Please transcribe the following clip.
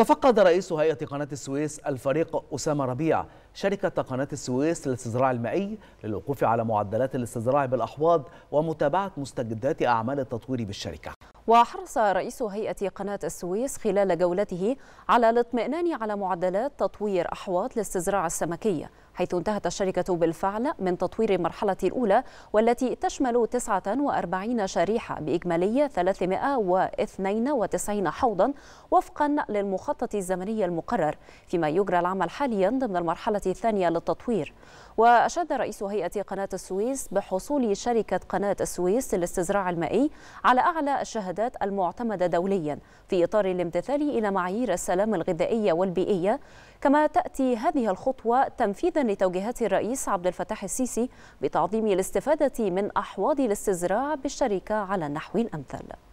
تفقد رئيس هيئة قناة السويس الفريق أسامة ربيع شركة قناة السويس للاستزراع المائي للوقوف على معدلات الاستزراع بالأحواض ومتابعة مستجدات أعمال التطوير بالشركة وحرص رئيس هيئة قناة السويس خلال جولته على الاطمئنان على معدلات تطوير أحواض الاستزراع السمكي حيث انتهت الشركة بالفعل من تطوير المرحلة الأولى والتي تشمل 49 شريحة بإجمالية 392 حوضا وفقا للمخطط الزمني المقرر فيما يجرى العمل حاليا ضمن المرحلة الثانية للتطوير وأشاد رئيس هيئة قناة السويس بحصول شركة قناة السويس للاستزراع المائي على أعلى الشهادات المعتمدة دوليا في إطار الامتثال إلى معايير السلام الغذائية والبيئية كما تأتي هذه الخطوة تنفيذا لتوجيهات الرئيس عبد الفتاح السيسي بتعظيم الاستفادة من أحواض الاستزراع بالشركة على النحو الأمثل